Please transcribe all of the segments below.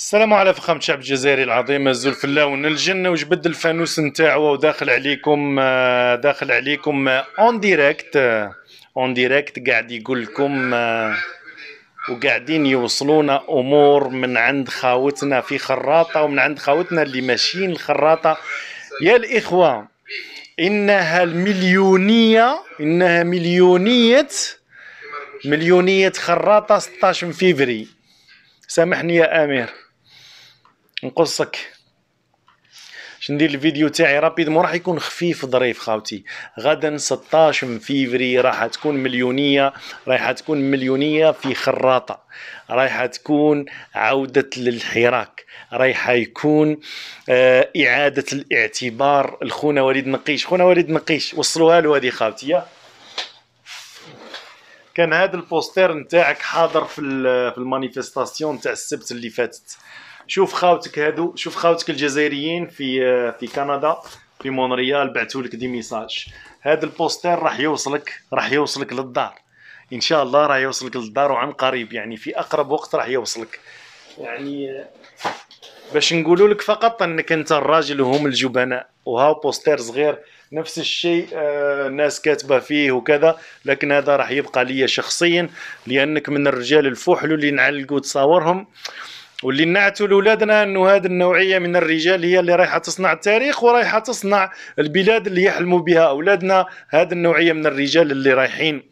السلام على فخامة الشعب الجزائري العظيم الزول في الزلفلاون الجنة وجبد الفانوس نتاعو وداخل عليكم آه، داخل عليكم اون ديريكت اون ديريكت قاعد يقول لكم آه، وقاعدين يوصلونا امور من عند خاوتنا في خراطه ومن عند خاوتنا اللي ماشيين الخراطه يا الاخوه انها المليونيه انها مليونيه مليونيه خراطه 16 فيفري سامحني يا امير نقصك باش ندير الفيديو تاعي رابيد مو راح يكون خفيف ظريف خاوتي غدا 16 من فيفري راح تكون مليونيه رايحه تكون مليونيه في خراطه رايحه تكون عوده للحراك رايحه يكون آه اعاده الاعتبار لخونا وليد نقيش خونا وليد نقيش وصلوها له هذه خاوتي كان هذا البوستر نتاعك حاضر في في المانيفيستاسيون نتاع السبت اللي فاتت شوف خاوتك هادو شوف خاوتك الجزائريين في في كندا في مونريال بعثوا لك دي ميساج هذا البوستر راح يوصلك راح يوصلك للدار ان شاء الله راح يوصلك للدار وعن قريب يعني في اقرب وقت راح يوصلك يعني باش نقولوا لك فقط انك انت الراجل وهم الجبناء وهاو بوستر صغير نفس الشيء الناس آه، كاتبه فيه وكذا لكن هذا راح يبقى لي شخصيا لانك من الرجال الفحل اللي نعلقوا تصاورهم واللي نعتوا لاولادنا انه هذه النوعيه من الرجال هي اللي رايحه تصنع التاريخ ورايحه تصنع البلاد اللي يحلموا بها اولادنا هذه النوعيه من الرجال اللي رايحين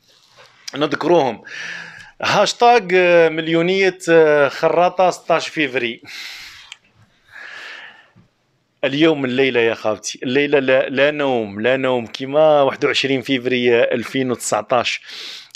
نذكروهم هاشتاغ آه، مليونيه آه، خراطه 16 فيفري اليوم الليلة يا خالتي الليلة لا, لا نوم لا نوم كما 21 فيفري 2019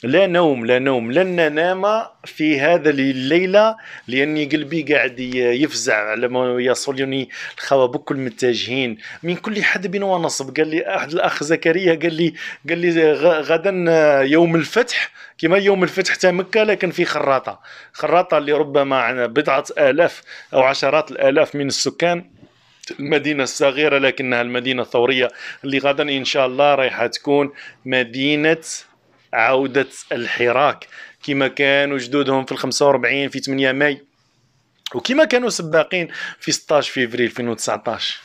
لا نوم لا نوم لن ننام في هذا الليلة لأني قلبي قاعد يفزع لما يصلني الخوابك المتجهين من كل حد بين ونصب قال لي أحد الأخ زكريا قال لي قال لي غدا يوم الفتح كما يوم الفتح تاع مكة لكن في خراطة خراطة اللي ربما عن بضعة آلاف أو عشرات الآلاف من السكان المدينة الصغيرة لكنها المدينة الثورية اللي غدا إن شاء الله رايحة تكون مدينة عودة الحراك كما كانوا جدودهم في 45 في 8 ماي وكما كانوا سباقين في 16 فيفري 2019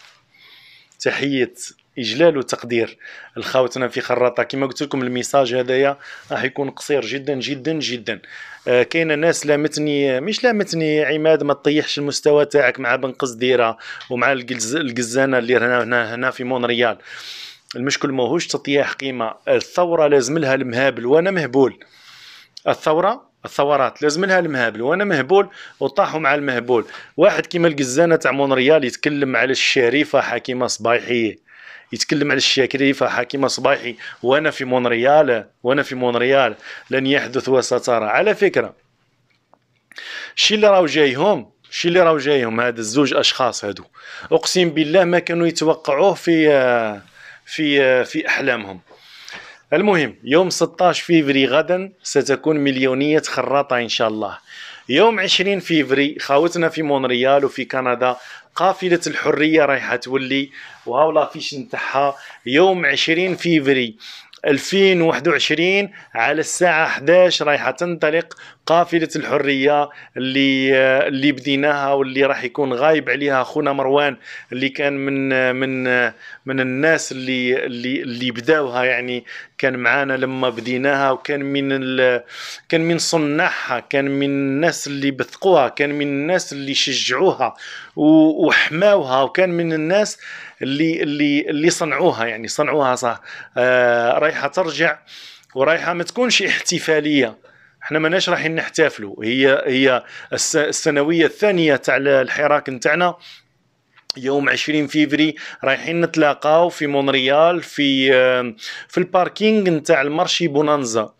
تحية اجلال وتقدير لخاوتنا في خراطه كما قلت لكم الميساج هذايا راح يكون قصير جدا جدا جدا آه كاينه ناس لامتني مش لامتني عماد ما تطيحش المستوى تاعك مع بن قصديره ومع القزانه اللي هنا هنا, هنا في مونريال المشكل ماهوش تطيح قيمه الثوره لازم لها المهابل وانا مهبول الثوره الثورات لازم لها المهابل وانا مهبول وطاحوا مع المهبول واحد كيما القزانه تاع مونريال يتكلم على الشريفه حكيمه صبايحيه يتكلم على الشاكري حكيمه صباحي وانا في مونريال وانا في مونريال لن يحدث وسترى على فكره الشيء اللي راهو جايهم الشيء اللي راهو جايهم هاد الزوج اشخاص هادو اقسم بالله ما كانوا يتوقعوه في آه، في آه، في احلامهم المهم يوم 16 فيفري غدا ستكون مليونية خراطة إن شاء الله يوم 20 فيفري خاوتنا في مونريال وفي كندا قافلة الحرية رايحة تولي وهاو لافيش نتاعها يوم 20 فيفري 2021 على الساعة 11 رايحة تنطلق قافلة الحرية اللي اللي بديناها واللي راح يكون غايب عليها خونا مروان اللي كان من من من الناس اللي اللي اللي بداوها يعني كان معانا لما بديناها وكان من ال كان من صناعها كان من الناس اللي بثقوها كان من الناس اللي شجعوها وحماوها وكان من الناس اللي اللي اللي صنعوها يعني صنعوها صح آه رايحه ترجع ورايحه ما تكونش احتفاليه احنا ماناش رايحين نحتفلوا هي هي السنويه الثانيه تاع الحراك نتاعنا يوم 20 فيفري رايحين نتلاقاو في مونريال في في الباركينغ نتاع المارشي بونانزا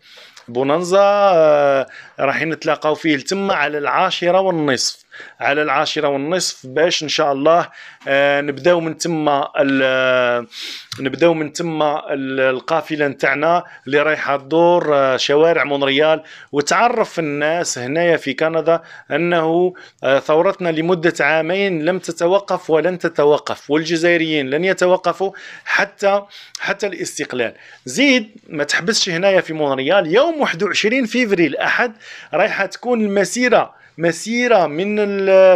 بونانزا آه، رايحين نتلاقاو فيه تما على العاشرة والنصف على العاشرة والنصف باش إن شاء الله آه، نبداو من تما آه، نبداو من تما القافلة نتاعنا اللي رايحة تدور آه، شوارع مونريال وتعرف الناس هنايا في كندا أنه ثورتنا لمدة عامين لم تتوقف ولن تتوقف والجزائريين لن يتوقفوا حتى حتى الاستقلال زيد ما تحبسش هنايا في مونريال يوم 21 فيفري الأحد رايحة تكون المسيرة مسيره من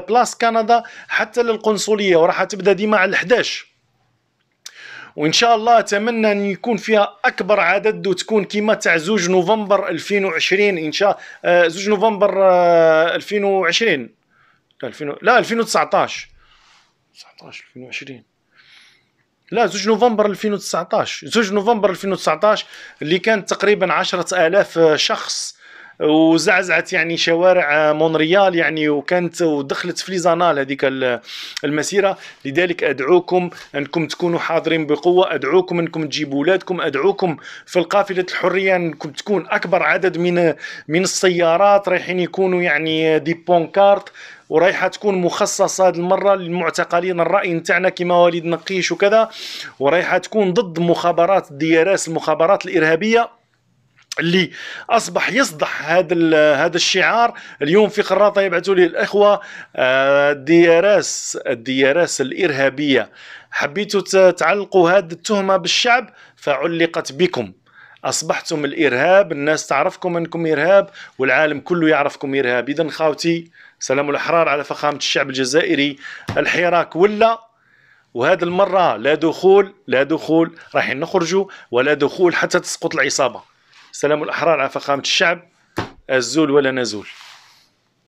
بلاس كندا حتى للقنصليه وراح تبدا ديما على 11 وان شاء الله اتمنى ان يكون فيها اكبر عدد وتكون كيما تاع زوج نوفمبر 2020 ان شاء آه، زوج نوفمبر 2020 آه، لا 2019 19 2020 لا زوج نوفمبر 2019 زوج نوفمبر 2019 اللي كان تقريبا 10000 شخص وزعزعت يعني شوارع مونريال يعني وكانت ودخلت في ليزانال هذيك المسيره لذلك ادعوكم انكم تكونوا حاضرين بقوه ادعوكم انكم تجيبوا ولادكم ادعوكم في القافله الحريه انكم تكون اكبر عدد من من السيارات رايحين يكونوا يعني دي بونكارت ورايحه تكون مخصصه هذه المره للمعتقلين الراي نتاعنا كما وليد نقيش وكذا ورايحه تكون ضد مخابرات الديارات المخابرات الارهابيه اللي اصبح يصدح هذا هذا الشعار اليوم في خراطه يبعثوا لي الاخوه الدياراس آه، الدياراس الارهابيه حبيتوا تعلقوا هذه التهمه بالشعب فعلقت بكم اصبحتم الارهاب الناس تعرفكم انكم ارهاب والعالم كله يعرفكم ارهاب اذا خاوتي سلام الاحرار على فخامه الشعب الجزائري الحراك ولا وهذه المره لا دخول لا دخول راح نخرجوا ولا دخول حتى تسقط العصابه سلام الأحرار على فخامة الشعب الزول ولا نزول